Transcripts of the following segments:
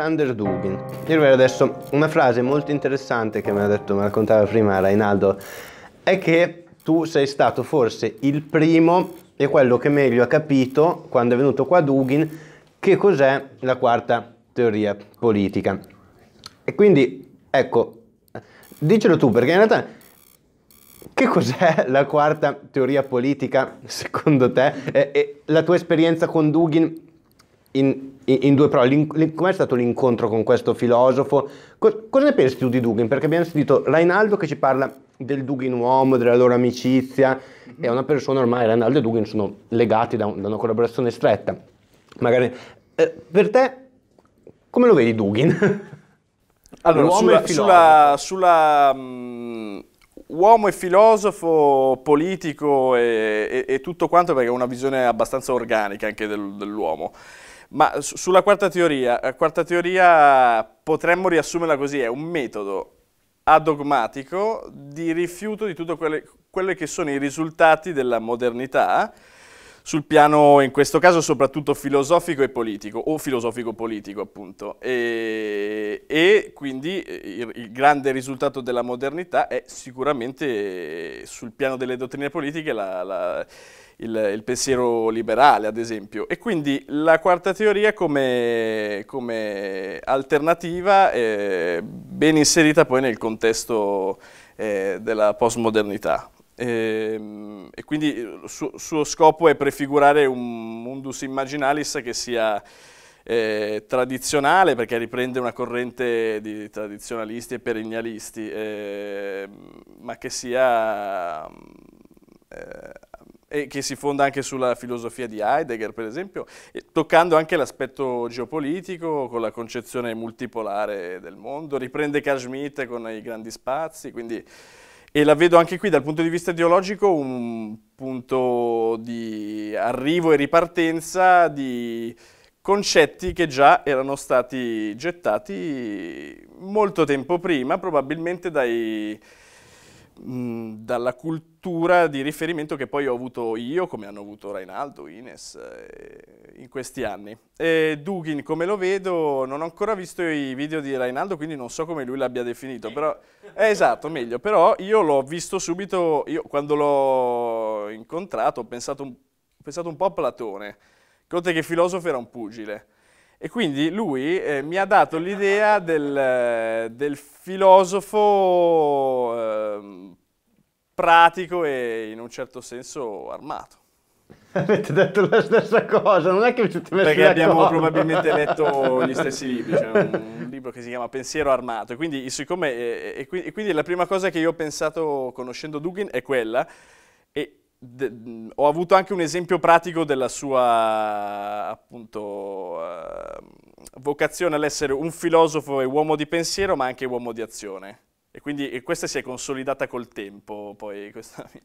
Alexander Dugin. Io vedo adesso una frase molto interessante che mi ha detto, mi raccontava prima Rainaldo, è che tu sei stato forse il primo e quello che meglio ha capito quando è venuto qua Dugin che cos'è la quarta teoria politica. E quindi, ecco, dicelo tu perché in realtà che cos'è la quarta teoria politica secondo te e, e la tua esperienza con Dugin in, in due parole, com'è stato l'incontro con questo filosofo? Co- cosa ne pensi tu di Dugin? Perché abbiamo sentito Rainaldo che ci parla del Dugin uomo, della loro amicizia, è una persona ormai, Rainaldo e Dugin sono legati da, un, da una collaborazione stretta. Magari, eh, per te, come lo vedi Dugin? allora, sulla, e sulla, sulla um, uomo e filosofo, politico e, e, e, tutto quanto, perché è una visione abbastanza organica anche del, dell'uomo. Ma sulla quarta teoria, la eh, quarta teoria potremmo riassumerla così, è un metodo adogmatico di rifiuto di tutto quelli, quelli che sono i risultati della modernità sul piano, in questo caso, soprattutto filosofico e politico, o filosofico-politico appunto. E, e quindi eh, il, il, grande risultato della modernità è sicuramente eh, sul piano delle dottrine politiche la, la, il, il, pensiero liberale, ad esempio. E quindi la quarta teoria come, come alternativa, eh, ben inserita poi nel contesto eh, della postmodernità. E, ehm, e quindi il eh, suo, suo, scopo è prefigurare un mundus immaginalis che sia eh, tradizionale, perché riprende una corrente di tradizionalisti e perennialisti, eh, ma che sia... Eh, che si fonda anche sulla filosofia di Heidegger, per esempio, toccando anche l'aspetto geopolitico con la concezione multipolare del mondo, riprende Kashmir con i grandi spazi, quindi e la vedo anche qui dal punto di vista ideologico un punto di arrivo e ripartenza di concetti che già erano stati gettati molto tempo prima, probabilmente dai, dalla cultura di riferimento che poi ho avuto io, come hanno avuto Reinaldo, Ines, eh, in questi anni. E Dugin, come lo vedo, non ho ancora visto i video di Reinaldo, quindi non so come lui l'abbia definito, però... Eh, esatto, meglio, però io l'ho visto subito, io, quando l'ho incontrato ho pensato, un, ho pensato un po' a Platone, Conte che filosofo era un pugile, e quindi lui eh, mi ha dato l'idea del, eh, del filosofo eh, pratico e in un certo senso armato. Avete detto la stessa cosa, non è che vi siete messi Perché abbiamo cosa. probabilmente letto gli stessi libri, c'è cioè un libro che si chiama Pensiero armato, e quindi, siccome, eh, e, e quindi la prima cosa che io ho pensato conoscendo Dugin è quella, e De, ho avuto anche un esempio pratico della sua appunto, uh, vocazione all'essere un filosofo e uomo di pensiero, ma anche uomo di azione. E quindi e questa si è consolidata col tempo. Poi, questa...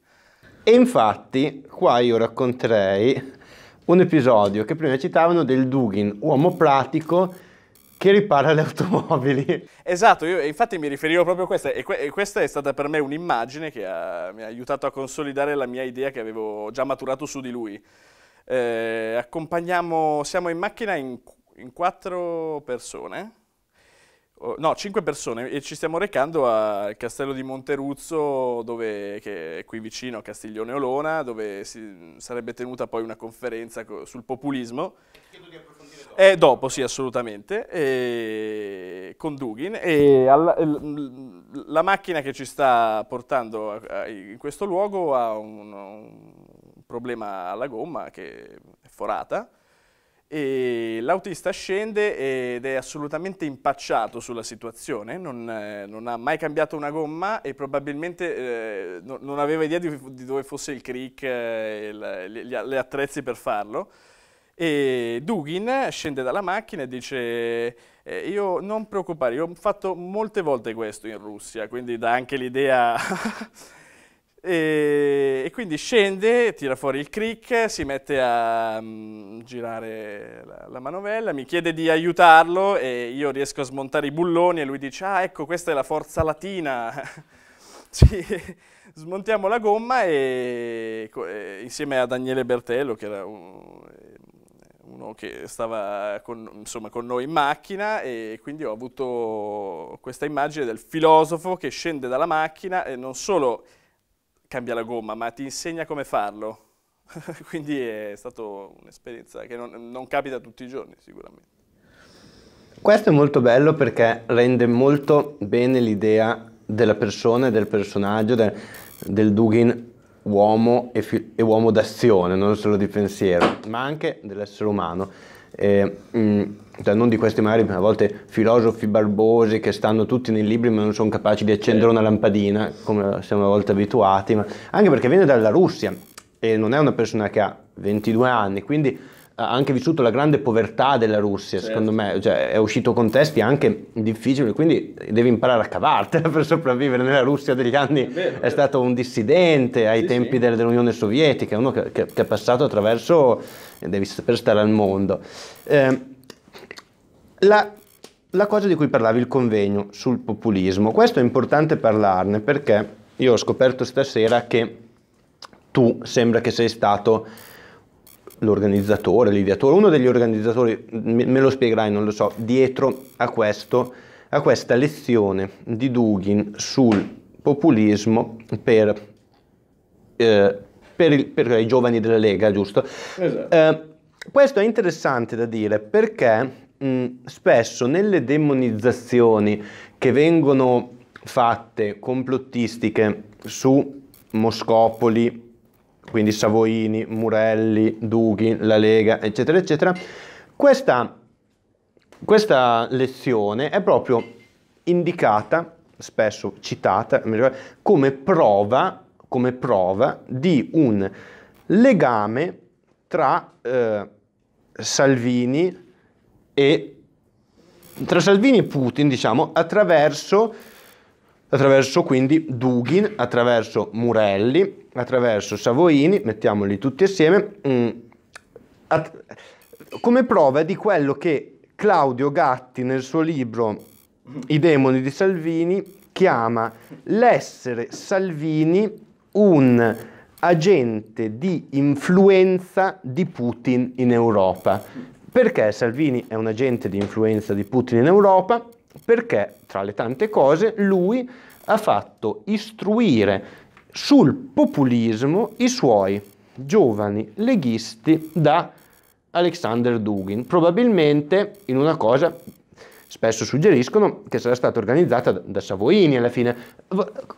E infatti, qua io racconterei un episodio che prima citavano del Dugin, uomo pratico che ripara le automobili. Esatto, io infatti mi riferivo proprio a questa e, que e questa è stata per me un'immagine che ha, eh, mi ha aiutato a consolidare la mia idea che avevo già maturato su di lui. Eh, accompagniamo, siamo in macchina in, in quattro persone, oh, no, cinque persone e ci stiamo recando al castello di Monteruzzo, dove, che è qui vicino a Castiglione Olona, dove si, sarebbe tenuta poi una conferenza sul populismo. Chiedo di approfondire eh, dopo, sì, assolutamente, e... con Dugin. E alla... la macchina che ci sta portando in questo luogo ha un... un, problema alla gomma che è forata. E l'autista scende ed è assolutamente impacciato sulla situazione, non, eh, non ha mai cambiato una gomma e probabilmente eh, non, aveva idea di, di, dove fosse il crick, eh, le, le attrezzi per farlo. E Dugin scende dalla macchina e dice eh, io non preoccupare, io ho fatto molte volte questo in Russia, quindi dà anche l'idea... e, quindi scende, tira fuori il crick, si mette a mh, mm, girare la, la, manovella, mi chiede di aiutarlo e io riesco a smontare i bulloni e lui dice ah ecco questa è la forza latina. sì, smontiamo la gomma e, e, insieme a Daniele Bertello che era un uno che stava con, insomma, con noi in macchina e quindi ho avuto questa immagine del filosofo che scende dalla macchina e non solo cambia la gomma, ma ti insegna come farlo. quindi è stata un'esperienza che non, non capita tutti i giorni sicuramente. Questo è molto bello perché rende molto bene l'idea della persona e del personaggio, del, del Dugin uomo e, fi- e uomo d'azione, non solo di pensiero, ma anche dell'essere umano. Eh, mh, mm, cioè, non di questi magari a volte filosofi barbosi che stanno tutti nei libri ma non sono capaci di accendere una lampadina come siamo a volte abituati, ma anche perché viene dalla Russia e non è una persona che ha 22 anni, quindi ha anche vissuto la grande povertà della Russia, certo. secondo me, cioè, è uscito con testi anche difficili, quindi devi imparare a cavartela per sopravvivere nella Russia degli anni, è, vero, è stato un dissidente ai sì, tempi sì. dell'Unione Sovietica, uno che, che, che, è passato attraverso, devi saper stare al mondo. Eh, la, la cosa di cui parlavi, il convegno sul populismo, questo è importante parlarne perché io ho scoperto stasera che tu sembra che sei stato l'organizzatore, l'ideatore, uno degli organizzatori, me lo spiegherai, non lo so, dietro a, questo, a questa lezione di Dugin sul populismo per, eh, per, il, per i giovani della Lega, giusto? Esatto. Eh, questo è interessante da dire perché mh, spesso nelle demonizzazioni che vengono fatte complottistiche su Moscopoli, quindi Savoini, Murelli, Dughi, la Lega, eccetera, eccetera. Questa, questa lezione è proprio indicata, spesso citata, come prova, come prova di un legame tra eh, Salvini e tra Salvini e Putin, diciamo, attraverso attraverso quindi Dugin, attraverso Murelli, attraverso Savoini, mettiamoli tutti assieme, mh, mm, at- come prova di quello che Claudio Gatti nel suo libro I demoni di Salvini chiama l'essere Salvini un agente di influenza di Putin in Europa. Perché Salvini è un agente di influenza di Putin in Europa? perché tra le tante cose lui ha fatto istruire sul populismo i suoi giovani leghisti da Alexander Dugin, probabilmente in una cosa spesso suggeriscono che sarà stata organizzata da Savoini alla fine.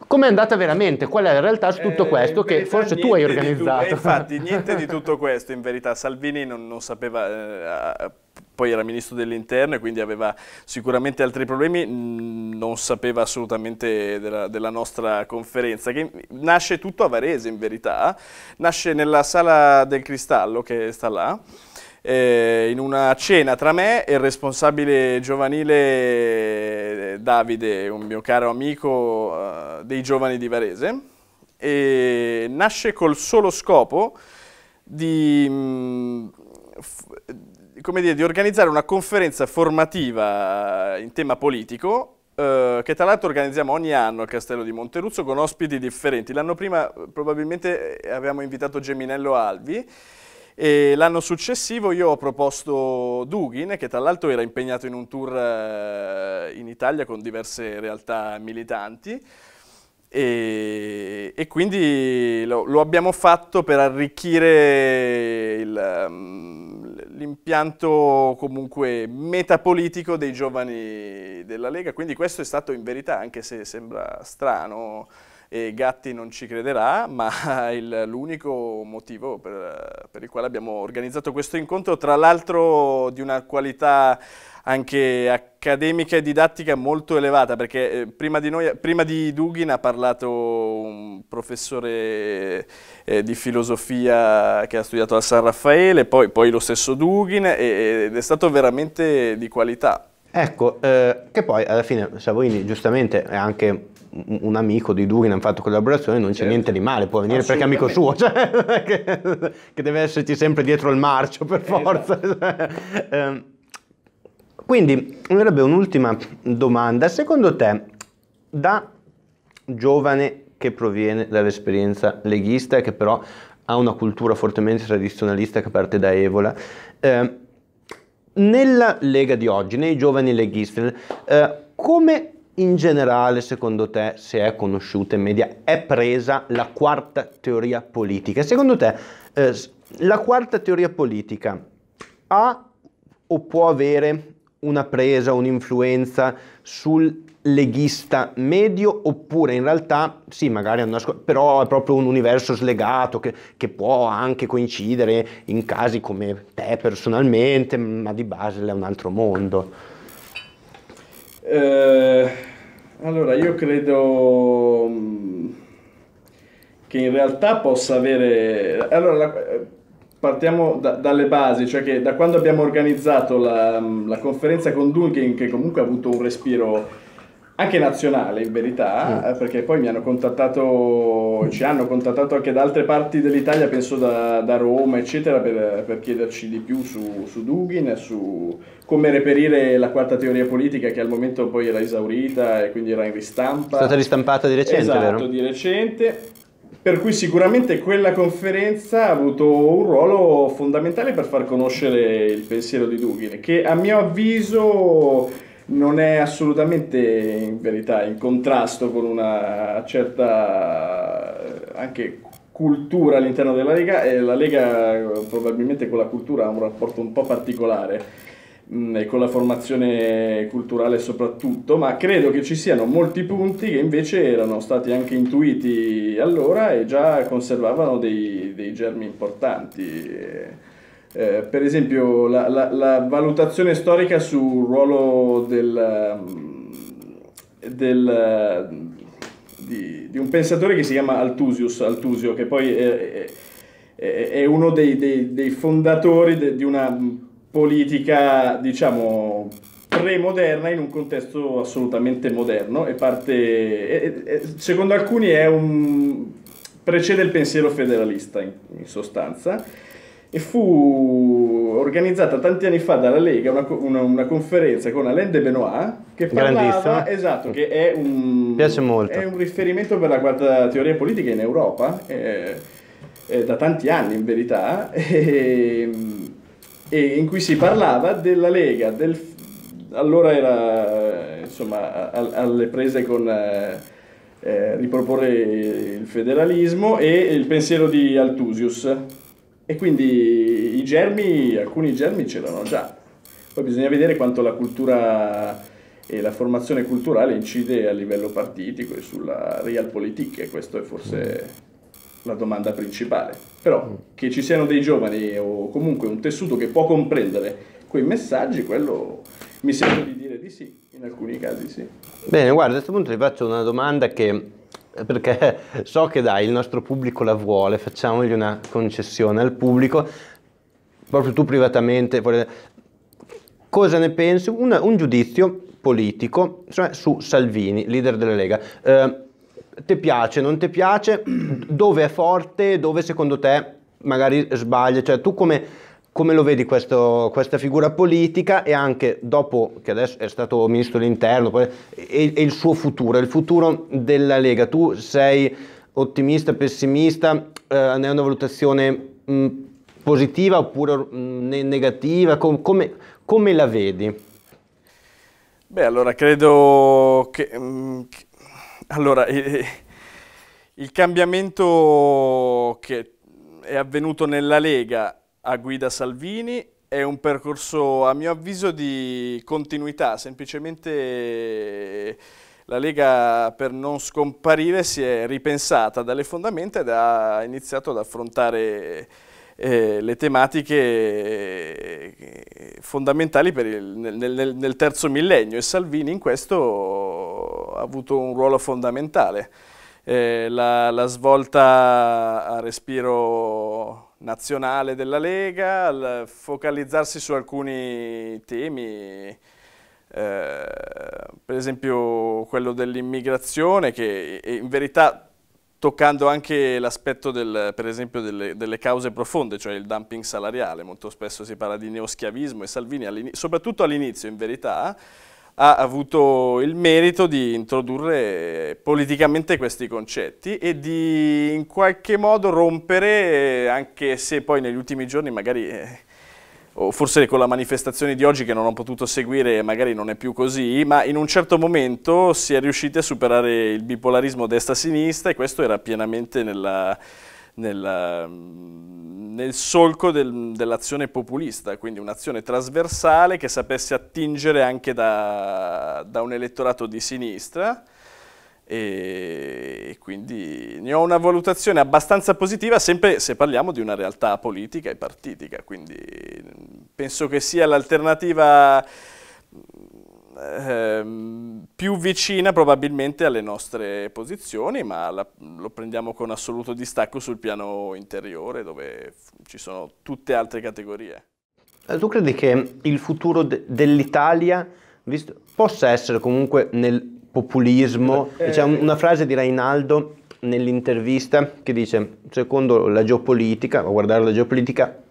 Com'è andata veramente? Qual è la realtà su tutto eh, questo che forse tu hai eh, organizzato? Tu, infatti, niente di tutto questo, in verità Salvini non, non sapeva... Eh, poi era ministro dell'interno e quindi aveva sicuramente altri problemi, non sapeva assolutamente della, della, nostra conferenza, che nasce tutto a Varese in verità, nasce nella sala del cristallo che sta là, eh, in una cena tra me e il responsabile giovanile eh, Davide, un mio caro amico eh, dei giovani di Varese, e nasce col solo scopo di... Mh, mm, come dire, di organizzare una conferenza formativa eh, in tema politico eh, che tra l'altro organizziamo ogni anno al Castello di Monteruzzo con ospiti differenti. L'anno prima eh, probabilmente avevamo invitato Geminello Alvi e l'anno successivo io ho proposto Dugin che tra l'altro era impegnato in un tour in Italia con diverse realtà militanti. E, e, quindi lo, lo, abbiamo fatto per arricchire il, um, l'impianto comunque metapolitico dei giovani della Lega, quindi questo è stato in verità, anche se sembra strano, e Gatti non ci crederà, ma l'unico motivo per, per, il quale abbiamo organizzato questo incontro, tra l'altro di una qualità anche accademica e didattica molto elevata, perché eh, prima di, noi, prima di Dugin ha parlato un professore eh, di filosofia che ha studiato a San Raffaele, poi, poi lo stesso Dugin, e, ed è stato veramente di qualità. Ecco, eh, che poi alla fine Savoini giustamente è anche un amico di Dugin hanno fatto collaborazione, non c'è certo. niente di male, può venire perché è amico suo, cioè, che, che, deve esserci sempre dietro il marcio per esatto. forza. Esatto. Quindi avrebbe un'ultima domanda, secondo te da giovane che proviene dall'esperienza leghista che però ha una cultura fortemente tradizionalista che parte da Evola, eh, nella Lega di oggi, nei giovani leghisti, eh, come in generale, secondo te, se è conosciuta in media, è presa la quarta teoria politica? Secondo te, eh, la quarta teoria politica ha o può avere una presa, un'influenza sul leghista medio oppure in realtà sì magari hanno nascosto però è proprio un universo slegato che, che, può anche coincidere in casi come te personalmente ma di base è un altro mondo eh, allora io credo mm, che in realtà possa avere allora la eh, partiamo da, dalle basi, cioè che da quando abbiamo organizzato la, la conferenza con Dulgin, che comunque ha avuto un respiro anche nazionale in verità, mm. perché poi mi hanno contattato, ci hanno contattato anche da altre parti dell'Italia, penso da, da Roma, eccetera, per, per, chiederci di più su, su Dugin, su come reperire la quarta teoria politica che al momento poi era esaurita e quindi era in ristampa. È stata ristampata di recente, esatto, vero? di recente. Per cui sicuramente quella conferenza ha avuto un ruolo fondamentale per far conoscere il pensiero di Dugin, che a mio avviso non è assolutamente in verità in contrasto con una certa anche cultura all'interno della Lega e la Lega probabilmente con la cultura ha un rapporto un po' particolare Mm, e con la formazione culturale soprattutto, ma credo che ci siano molti punti che invece erano stati anche intuiti allora e già conservavano dei, dei germi importanti. Eh, eh per esempio la, la, la, valutazione storica sul ruolo del, mm, del, mm, di, di, un pensatore che si chiama Altusius, Altusio, che poi è, è, è uno dei, dei, dei fondatori de, di una politica, diciamo, pre-moderna in un contesto assolutamente moderno e parte, e, e, secondo alcuni è un, precede il pensiero federalista in, in sostanza e fu organizzata tanti anni fa dalla Lega una, una, una conferenza con Alain de Benoit che parlava, esatto, che è un, è un, riferimento per la quarta teoria politica in Europa eh, eh, da tanti anni in verità eh, e in cui si parlava della Lega, del, allora era insomma, alle prese con eh, eh, riproporre il federalismo e il pensiero di Altusius. E quindi i germi, alcuni germi c'erano già. Poi bisogna vedere quanto la cultura e la formazione culturale incide a livello partitico e sulla realpolitik, e questa è forse la domanda principale. Però che ci siano dei giovani o comunque un tessuto che può comprendere quei messaggi, quello mi sento di dire di sì, in alcuni casi sì. Bene, guarda, a questo punto ti faccio una domanda che perché so che dai, il nostro pubblico la vuole, facciamogli una concessione al pubblico, proprio tu privatamente, cosa ne pensi? un, un giudizio politico cioè su Salvini, leader della Lega. Eh, ti piace, non ti piace, dove è forte, dove secondo te magari sbaglia, cioè tu come, come lo vedi questo, questa figura politica e anche dopo che adesso è stato ministro dell'interno e, e il suo futuro, il futuro della Lega, tu sei ottimista, pessimista, eh, ne hai una valutazione mh, mm, positiva oppure mh, mm, negativa, Com- come, come la vedi? Beh, allora credo che, mh, mm, che allora, eh, eh, il cambiamento che è avvenuto nella Lega a guida Salvini è un percorso, a mio avviso, di continuità, semplicemente eh, la Lega per non scomparire si è ripensata dalle fondamenta ed ha iniziato ad affrontare eh, le tematiche eh, fondamentali il, nel, nel, nel terzo millennio e Salvini in questo ha avuto un ruolo fondamentale. Eh, la, la, svolta a respiro nazionale della Lega, il focalizzarsi su alcuni temi, eh, per esempio quello dell'immigrazione che in verità toccando anche l'aspetto per esempio delle, delle, cause profonde, cioè il dumping salariale, molto spesso si parla di neoschiavismo e Salvini, soprattutto all'inizio in verità, ha avuto il merito di introdurre politicamente questi concetti e di in qualche modo rompere, eh, anche se poi negli ultimi giorni magari eh, o forse con la manifestazione di oggi che non ho potuto seguire magari non è più così, ma in un certo momento si è riusciti a superare il bipolarismo destra-sinistra e questo era pienamente nella, nella, mm, nel solco del, dell'azione populista, quindi un'azione trasversale che sapesse attingere anche da, da un elettorato di sinistra e quindi ne ho una valutazione abbastanza positiva sempre se parliamo di una realtà politica e partitica, quindi penso che sia l'alternativa eh, più vicina probabilmente alle nostre posizioni, ma la, lo prendiamo con assoluto distacco sul piano interiore dove ci sono tutte altre categorie. Eh, tu credi che il futuro de dell'Italia possa essere comunque nel populismo? Eh, C'è una frase di Reinaldo nell'intervista che dice, secondo la geopolitica, a guardare la geopolitica,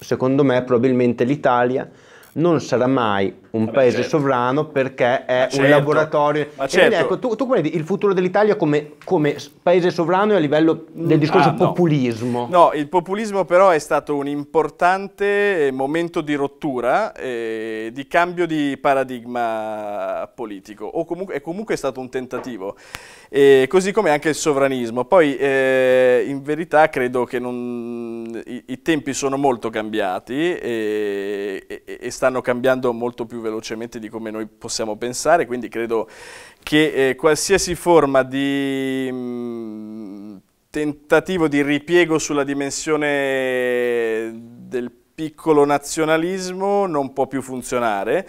secondo me probabilmente l'Italia non sarà mai un Vabbè, paese certo. sovrano perché è certo. un laboratorio. Ma certo. ecco, tu, tu vedi il futuro dell'Italia come, come, paese sovrano e a livello del mm, discorso ah, populismo. No. no. il populismo però è stato un importante eh, momento di rottura, eh, di cambio di paradigma politico, o comunque, è comunque stato un tentativo, eh, così come anche il sovranismo. Poi eh, in verità credo che non, i, i, tempi sono molto cambiati. Eh, e, e, e stanno cambiando molto più velocemente di come noi possiamo pensare, quindi credo che eh, qualsiasi forma di mh, mm, tentativo di ripiego sulla dimensione del piccolo nazionalismo non può più funzionare,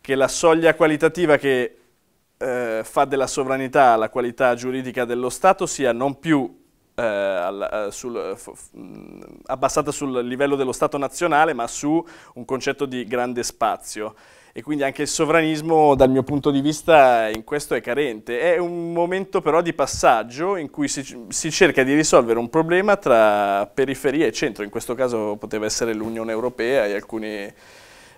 che la soglia qualitativa che eh, fa della sovranità la qualità giuridica dello Stato sia non più eh, al, eh, sul, eh, f, mm, abbassata sul livello dello Stato nazionale, ma su un concetto di grande spazio. E quindi anche il sovranismo, dal mio punto di vista, in questo è carente. È un momento però di passaggio in cui si, si cerca di risolvere un problema tra periferia e centro. In questo caso poteva essere l'Unione Europea e alcuni...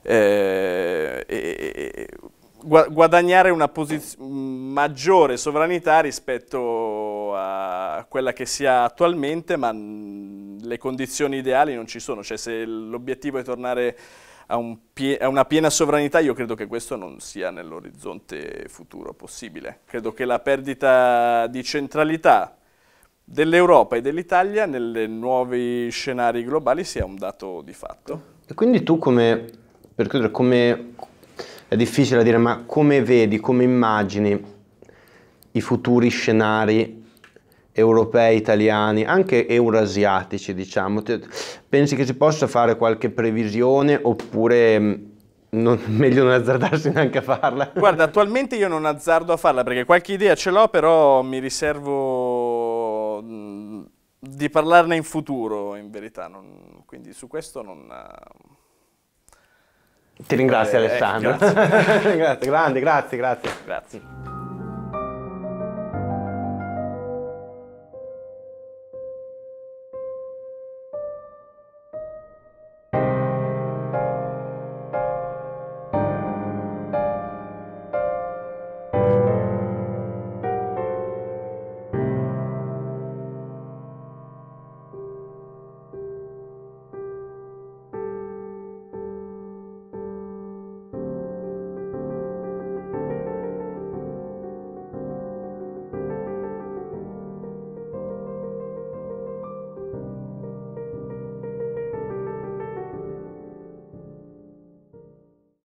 Eh, e, guadagnare una maggiore sovranità rispetto a quella che si ha attualmente, ma le condizioni ideali non ci sono, cioè se l'obiettivo è tornare a, un a, una piena sovranità, io credo che questo non sia nell'orizzonte futuro possibile. Credo che la perdita di centralità dell'Europa e dell'Italia nei nuovi scenari globali sia un dato di fatto. E quindi tu come, per chiudere, come, è difficile da dire, ma come vedi, come immagini i futuri scenari europei, italiani, anche eurasiatici, diciamo. Pensi che si possa fare qualche previsione oppure mm, non, meglio non azzardarsi neanche a farla? Guarda, attualmente io non azzardo a farla perché qualche idea ce l'ho, però mi riservo mm, di parlarne in futuro, in verità. Non, quindi su questo non... Ti ringrazio eh, eh Alessandro. Eh, grazie. grazie, grande, grazie, grazie. Grazie.